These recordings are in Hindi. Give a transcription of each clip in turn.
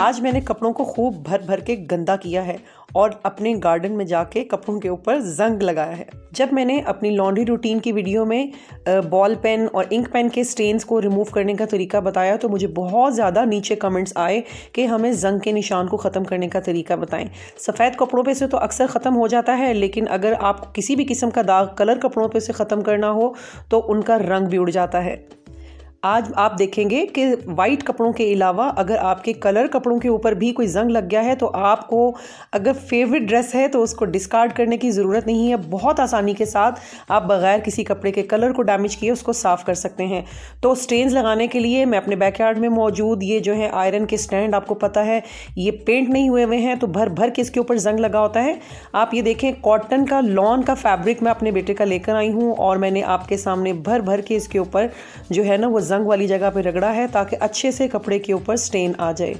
आज मैंने कपड़ों को खूब भर भर के गंदा किया है और अपने गार्डन में जाके कपड़ों के ऊपर जंग लगाया है जब मैंने अपनी लॉन्ड्री रूटीन की वीडियो में बॉल पेन और इंक पेन के स्टेन्स को रिमूव करने का तरीका बताया तो मुझे बहुत ज़्यादा नीचे कमेंट्स आए कि हमें जंग के निशान को ख़त्म करने का तरीका बताएं सफ़ेद कपड़ों पे से तो अक्सर ख़त्म हो जाता है लेकिन अगर आप किसी भी किस्म का दाग कलर कपड़ों पर से ख़त्म करना हो तो उनका रंग भी उड़ जाता है आज आप देखेंगे कि वाइट कपड़ों के अलावा अगर आपके कलर कपड़ों के ऊपर भी कोई जंग लग गया है तो आपको अगर फेवरेट ड्रेस है तो उसको डिस्कार्ड करने की ज़रूरत नहीं है बहुत आसानी के साथ आप बग़ैर किसी कपड़े के कलर को डैमेज किए उसको साफ़ कर सकते हैं तो स्टेन्स लगाने के लिए मैं अपने बैकयार्ड में मौजूद ये जो है आयरन के स्टैंड आपको पता है ये पेंट नहीं हुए हुए हैं तो भर भर के इसके ऊपर जंग लगा होता है आप ये देखें कॉटन का लॉन का फैब्रिक मैं अपने बेटे का लेकर आई हूँ और मैंने आपके सामने भर भर के इसके ऊपर जो है ना वो जंग वाली जगह पे रगड़ा है ताकि अच्छे से कपड़े के ऊपर स्टेन आ जाए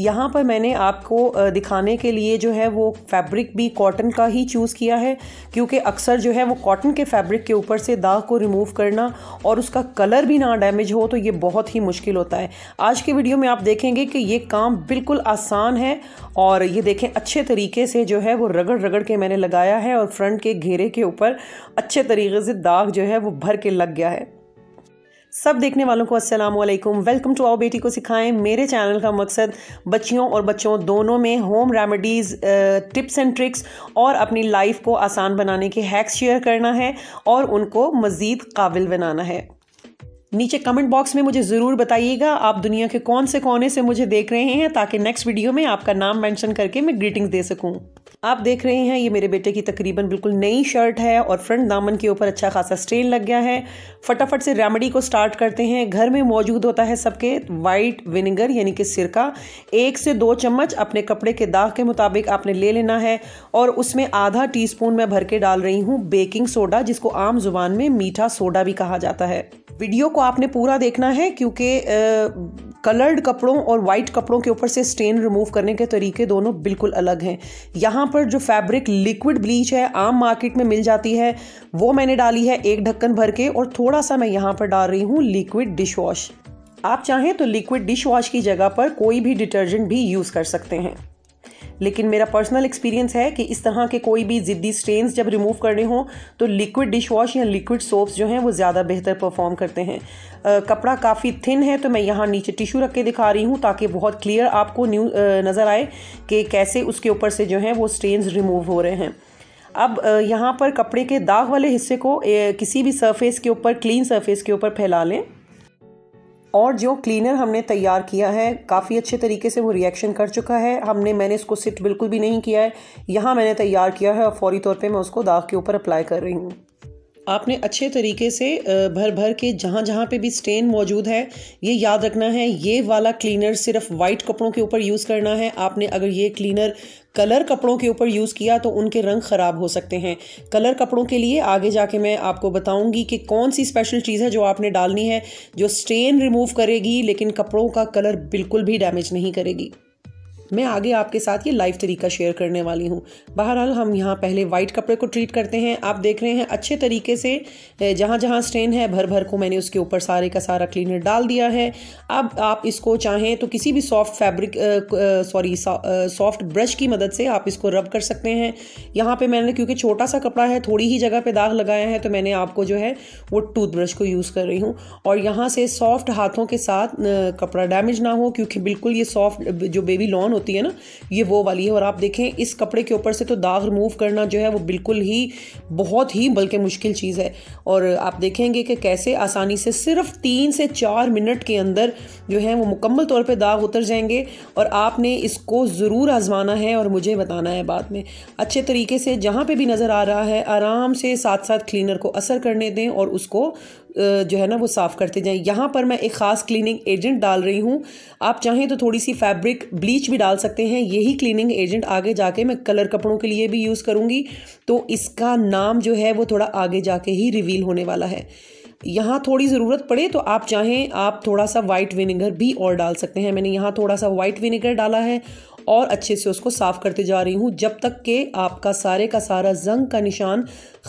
यहाँ पर मैंने आपको दिखाने के लिए जो है वो फैब्रिक भी कॉटन का ही चूज़ किया है क्योंकि अक्सर जो है वो कॉटन के फैब्रिक के ऊपर से दाग को रिमूव करना और उसका कलर भी ना डैमेज हो तो ये बहुत ही मुश्किल होता है आज के वीडियो में आप देखेंगे कि ये काम बिल्कुल आसान है और ये देखें अच्छे तरीके से जो है वो रगड़ रगड़ के मैंने लगाया है और फ्रंट के घेरे के ऊपर अच्छे तरीके से दाग जो है वो भर के लग गया है सब देखने वालों को अस्सलाम वालेकुम वेलकम टू आओ बेटी को सिखाएं मेरे चैनल का मकसद बच्चियों और बच्चों दोनों में home remedies tips and tricks और अपनी लाइफ को आसान बनाने के हैक्स शेयर करना है और उनको मज़ीद काबिल बनाना है नीचे कमेंट बॉक्स में मुझे ज़रूर बताइएगा आप दुनिया के कौन से कोने से मुझे देख रहे हैं ताकि नेक्स्ट वीडियो में आपका नाम मेंशन करके मैं ग्रीटिंग्स दे सकूँ आप देख रहे हैं ये मेरे बेटे की तकरीबन बिल्कुल नई शर्ट है और फ्रंट दामन के ऊपर अच्छा खासा स्ट्रेन लग गया है फटाफट से रेमेडी को स्टार्ट करते हैं घर में मौजूद होता है सबके वाइट विनेगर यानी कि सिरका एक से दो चम्मच अपने कपड़े के दाग के मुताबिक आपने ले लेना है और उसमें आधा टी स्पून मैं भर के डाल रही हूँ बेकिंग सोडा जिसको आम जुबान में मीठा सोडा भी कहा जाता है वीडियो को आपने पूरा देखना है क्योंकि कलर्ड कपड़ों और वाइट कपड़ों के ऊपर से स्टेन रिमूव करने के तरीके दोनों बिल्कुल अलग हैं यहाँ पर जो फैब्रिक लिक्विड ब्लीच है आम मार्केट में मिल जाती है वो मैंने डाली है एक ढक्कन भर के और थोड़ा सा मैं यहाँ पर डाल रही हूँ लिक्विड डिश वॉश आप चाहें तो लिक्विड डिश वॉश की जगह पर कोई भी डिटर्जेंट भी यूज़ कर सकते हैं लेकिन मेरा पर्सनल एक्सपीरियंस है कि इस तरह के कोई भी ज़िद्दी स्टेन्स जब रिमूव करने हों तो लिक्विड डिश वॉश या लिक्विड सोप्स जो हैं वो ज़्यादा बेहतर परफॉर्म करते हैं आ, कपड़ा काफ़ी थिन है तो मैं यहाँ नीचे टिशू रख के दिखा रही हूँ ताकि बहुत क्लियर आपको न्यू नज़र आए कि कैसे उसके ऊपर से जो है वो स्टेन्स रिमूव हो रहे हैं अब यहाँ पर कपड़े के दाग वाले हिस्से को किसी भी सरफेस के ऊपर क्लीन सरफेस के ऊपर फैला लें और जो क्लीनर हमने तैयार किया है काफ़ी अच्छे तरीके से वो रिएक्शन कर चुका है हमने मैंने इसको सिट बिल्कुल भी नहीं किया है यहाँ मैंने तैयार किया है और फौरी तौर पे मैं उसको दाग के ऊपर अप्लाई कर रही हूँ आपने अच्छे तरीके से भर भर के जहाँ जहाँ पे भी स्टेन मौजूद है ये याद रखना है ये वाला क्लीनर सिर्फ वाइट कपड़ों के ऊपर यूज़ करना है आपने अगर ये क्लीनर कलर कपड़ों के ऊपर यूज़ किया तो उनके रंग ख़राब हो सकते हैं कलर कपड़ों के लिए आगे जाके मैं आपको बताऊंगी कि कौन सी स्पेशल चीज़ है जो आपने डालनी है जो स्टेन रिमूव करेगी लेकिन कपड़ों का कलर बिल्कुल भी डैमेज नहीं करेगी मैं आगे आपके साथ ये लाइव तरीका शेयर करने वाली हूँ बहरहाल हम यहाँ पहले वाइट कपड़े को ट्रीट करते हैं आप देख रहे हैं अच्छे तरीके से जहाँ जहाँ स्टेन है भर भर को मैंने उसके ऊपर सारे का सारा क्लीनर डाल दिया है अब आप इसको चाहें तो किसी भी soft fabric sorry soft brush की मदद से आप इसको रब कर सकते हैं यहाँ पर मैंने क्योंकि छोटा सा कपड़ा है थोड़ी ही जगह पर दाग लगाया है तो मैंने आपको जो है वो टूथब्रश को यूज़ कर रही हूँ और यहाँ से सॉफ्ट हाथों के साथ कपड़ा डैमेज ना हो क्योंकि बिल्कुल ये सॉफ्ट जो बेबी लॉन होती है ना ये वो वाली है और आप देखें इस कपड़े के ऊपर से तो दाग रिमूव करना जो है वो बिल्कुल ही बहुत ही बल्कि मुश्किल चीज़ है और आप देखेंगे कि कैसे आसानी से सिर्फ तीन से चार मिनट के अंदर जो है वो मुकम्मल तौर पर दाग उतर जाएंगे और आपने इसको ज़रूर आजमाना है और मुझे बताना है बाद में अच्छे तरीके से जहाँ पर भी नज़र आ रहा है आराम से साथ साथ क्लीनर को असर करने दें और उसको जो है ना वो साफ़ करते जाएं यहाँ पर मैं एक ख़ास क्लीनिंग एजेंट डाल रही हूँ आप चाहें तो थोड़ी सी फैब्रिक ब्लीच भी डाल सकते हैं यही क्लीनिंग एजेंट आगे जाके मैं कलर कपड़ों के लिए भी यूज़ करूँगी तो इसका नाम जो है वो थोड़ा आगे जाके ही रिवील होने वाला है यहाँ थोड़ी ज़रूरत पड़े तो आप चाहें आप थोड़ा सा वाइट विनेगर भी और डाल सकते हैं मैंने यहाँ थोड़ा सा वाइट विनेगर डाला है और अच्छे से उसको साफ़ करते जा रही हूँ जब तक कि आपका सारे का सारा जंग का निशान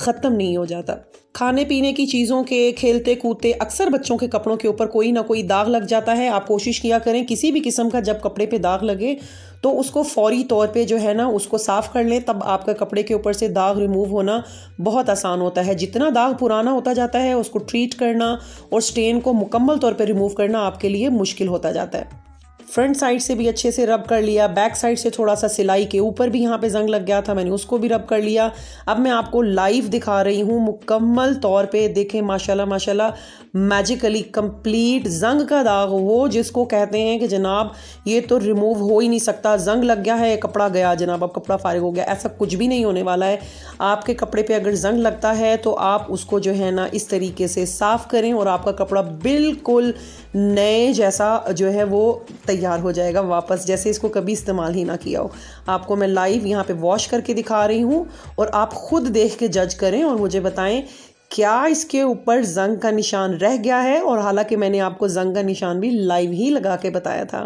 ख़त्म नहीं हो जाता खाने पीने की चीज़ों के खेलते कूदते अक्सर बच्चों के कपड़ों के ऊपर कोई ना कोई दाग लग जाता है आप कोशिश किया करें किसी भी किस्म का जब कपड़े पे दाग लगे तो उसको फौरी तौर पे जो है ना उसको साफ़ कर लें तब आपका कपड़े के ऊपर से दाग रिमूव होना बहुत आसान होता है जितना दाग पुराना होता जाता है उसको ट्रीट करना और स्टेन को मुकम्मल तौर पर रिमूव करना आपके लिए मुश्किल होता जाता है फ्रंट साइड से भी अच्छे से रब कर लिया बैक साइड से थोड़ा सा सिलाई के ऊपर भी यहाँ पे जंग लग गया था मैंने उसको भी रब कर लिया अब मैं आपको लाइव दिखा रही हूँ मुकम्मल तौर पे देखें माशाल्लाह माशाल्लाह मैजिकली कंप्लीट जंग का दाग वो जिसको कहते हैं कि जनाब ये तो रिमूव हो ही नहीं सकता जंग लग गया है कपड़ा गया जनाब अब कपड़ा फारिग हो गया ऐसा कुछ भी नहीं होने वाला है आपके कपड़े पर अगर जंग लगता है तो आप उसको जो है ना इस तरीके से साफ़ करें और आपका कपड़ा बिल्कुल नए जैसा जो है वो तैयार हो जाएगा वापस जैसे इसको कभी इस्तेमाल ही ना किया हो आपको मैं लाइव यहाँ पे वॉश करके दिखा रही हूँ और आप ख़ुद देख के जज करें और मुझे बताएं क्या इसके ऊपर जंग का निशान रह गया है और हालांकि मैंने आपको जंग का निशान भी लाइव ही लगा के बताया था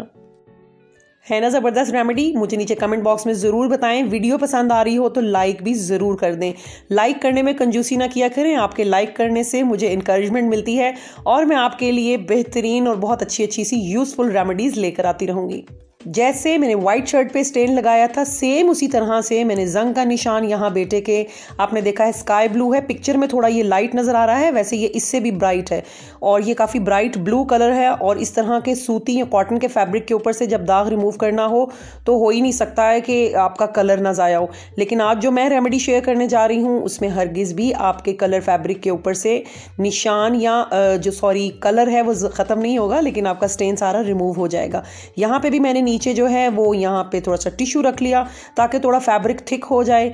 है ना ज़बरदस्त रेमेडी मुझे नीचे कमेंट बॉक्स में ज़रूर बताएं वीडियो पसंद आ रही हो तो लाइक भी ज़रूर कर दें लाइक करने में कंजूसी ना किया करें आपके लाइक करने से मुझे इंकरेजमेंट मिलती है और मैं आपके लिए बेहतरीन और बहुत अच्छी अच्छी सी यूज़फुल रेमेडीज़ लेकर आती रहूँगी जैसे मैंने वाइट शर्ट पे स्टेन लगाया था सेम उसी तरह से मैंने जंग का निशान यहाँ बेटे के आपने देखा है स्काई ब्लू है पिक्चर में थोड़ा ये लाइट नज़र आ रहा है वैसे ये इससे भी ब्राइट है और ये काफ़ी ब्राइट ब्लू कलर है और इस तरह के सूती या कॉटन के फैब्रिक के ऊपर से जब दाग रिमूव करना हो तो हो ही नहीं सकता है कि आपका कलर ना ज़ाया हो लेकिन आज जो मैं रेमेडी शेयर करने जा रही हूँ उसमें हरगिज़ भी आपके कलर फैब्रिक के ऊपर से निशान या जो सॉरी कलर है वो ख़त्म नहीं होगा लेकिन आपका स्टेन सारा रिमूव हो जाएगा यहाँ पर भी मैंने नीचे जो है वो यहाँ पे थोड़ा सा टिश्यू रख लिया ताकि थोड़ा फैब्रिक थिक हो जाए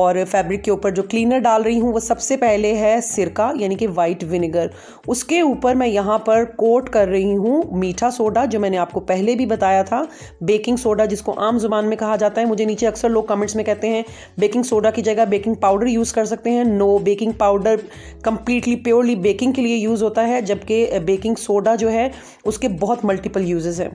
और फैब्रिक के ऊपर जो क्लीनर डाल रही हूँ वो सबसे पहले है सिरका यानी कि वाइट विनेगर उसके ऊपर मैं यहाँ पर कोट कर रही हूँ मीठा सोडा जो मैंने आपको पहले भी बताया था बेकिंग सोडा जिसको आम जुबान में कहा जाता है मुझे नीचे अक्सर लोग कमेंट्स में कहते हैं बेकिंग सोडा की जगह बेकिंग पाउडर यूज़ कर सकते हैं no baking powder completely purely baking के लिए यूज़ होता है जबकि बेकिंग सोडा जो है उसके बहुत मल्टीपल यूजेज़ हैं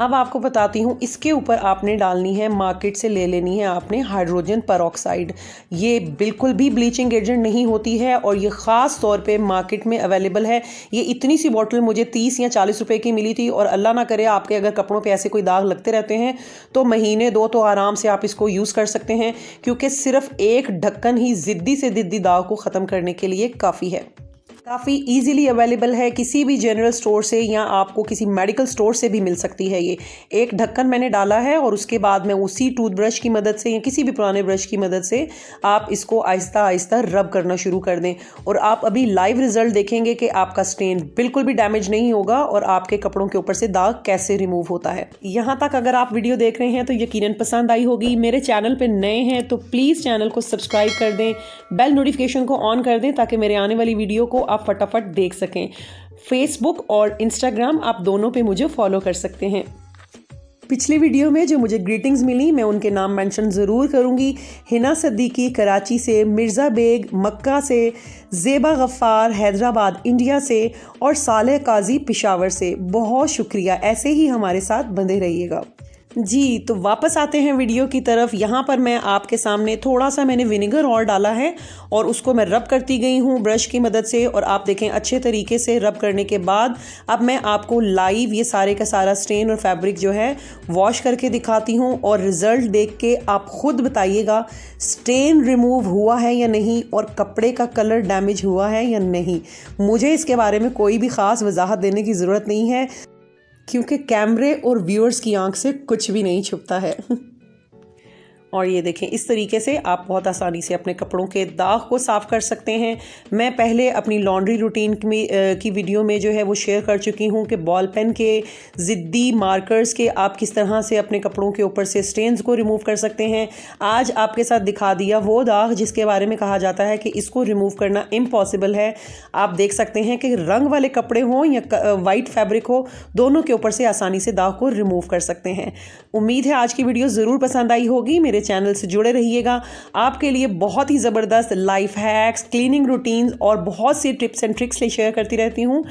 अब आपको बताती हूँ इसके ऊपर आपने डालनी है मार्केट से ले लेनी है आपने हाइड्रोजन परऑक्साइड ये बिल्कुल भी ब्लीचिंग एजेंट नहीं होती है और ये ख़ास तौर पे मार्केट में अवेलेबल है ये इतनी सी बॉटल मुझे तीस या चालीस रुपये की मिली थी और अल्लाह ना करे आपके अगर कपड़ों पर ऐसे कोई दाग लगते रहते हैं तो महीने दो तो आराम से आप इसको यूज़ कर सकते हैं क्योंकि सिर्फ एक ढक्कन ही ज़िद्दी से ज़िद्दी दाग को ख़त्म करने के लिए काफ़ी है काफ़ी इजीली अवेलेबल है किसी भी जनरल स्टोर से या आपको किसी मेडिकल स्टोर से भी मिल सकती है ये एक ढक्कन मैंने डाला है और उसके बाद मैं उसी टूथब्रश की मदद से या किसी भी पुराने ब्रश की मदद से आप इसको आहिस्ता आहिस्ता रब करना शुरू कर दें और आप अभी लाइव रिज़ल्ट देखेंगे कि आपका स्टेन बिल्कुल भी डैमेज नहीं होगा और आपके कपड़ों के ऊपर से दाग कैसे रिमूव होता है यहाँ तक अगर आप वीडियो देख रहे हैं तो यकीन पसंद आई होगी मेरे चैनल पर नए हैं तो प्लीज़ चैनल को सब्सक्राइब कर दें बेल नोटिफिकेशन को ऑन कर दें ताकि मेरे आने वाली वीडियो को आप आप फटाफट देख सकें फेसबुक और इंस्टाग्राम आप दोनों पे मुझे फॉलो कर सकते हैं पिछली वीडियो में जो मुझे ग्रीटिंग्स मिली मैं उनके नाम मेंशन ज़रूर करूंगी हिना सद्दीकी कराची से मिर्ज़ा बेग मक्का से ज़ेबा गफ़ार हैदराबाद इंडिया से और साले काजी पिशावर से बहुत शुक्रिया ऐसे ही हमारे साथ बंधे रहिएगा जी तो वापस आते हैं वीडियो की तरफ यहाँ पर मैं आपके सामने थोड़ा सा मैंने विनेगर और डाला है और उसको मैं रब करती गई हूँ ब्रश की मदद से और आप देखें अच्छे तरीके से रब करने के बाद अब मैं आपको लाइव ये सारे का सारा स्टेन और फैब्रिक जो है वॉश करके दिखाती हूँ और रिज़ल्ट देख के आप ख़ुद बताइएगा स्टेन रिमूव हुआ है या नहीं और कपड़े का कलर डैमेज हुआ है या नहीं मुझे इसके बारे में कोई भी ख़ास वजाहत देने की ज़रूरत नहीं है क्योंकि कैमरे और व्यूअर्स की आंख से कुछ भी नहीं छुपता है और ये देखें इस तरीके से आप बहुत आसानी से अपने कपड़ों के दाग को साफ़ कर सकते हैं मैं पहले अपनी लॉन्ड्री रूटीन की वीडियो में जो है वो शेयर कर चुकी हूँ कि बॉल पेन के ज़िद्दी मार्कर्स के आप किस तरह से अपने कपड़ों के ऊपर से स्टेन्स को रिमूव कर सकते हैं आज आपके साथ दिखा दिया वो दाग जिसके बारे में कहा जाता है कि इसको रिमूव करना इम्पॉसिबल है आप देख सकते हैं कि रंग वाले कपड़े हों या वाइट फैब्रिक हो दोनों के ऊपर से आसानी से दाग को रिमूव कर सकते हैं उम्मीद है आज की वीडियो ज़रूर पसंद आई होगी मेरे मेरे चैनल से जुड़े रहिएगा आपके लिए बहुत ही ज़बरदस्त लाइफ हैक्स क्लीनिंग रूटीन्स और बहुत से टिप्स एंड ट्रिक्स शेयर करती रहती हूँ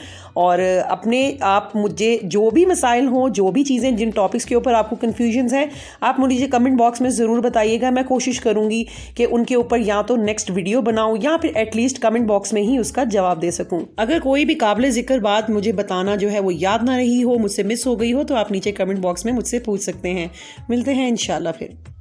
और अपने आप मुझे जो भी मसाइल हों जो भी चीज़ें जिन टॉपिक्स के ऊपर आपको कन्फ्यूजन्स हैं आप मुझे कमेंट बॉक्स में ज़रूर बताइएगा मैं कोशिश करूँगी कि उनके ऊपर या तो नेक्स्ट वीडियो बनाऊँ या फिर एटलीस्ट कमेंट बॉक्स में ही उसका जवाब दे सकूँ अगर कोई भी काबिल ज़िक्र बात मुझे बताना जो है वो याद ना रही हो मुझसे मिस हो गई हो तो आप नीचे कमेंट बॉक्स में मुझसे पूछ सकते हैं मिलते हैं इंशाल्लाह फिर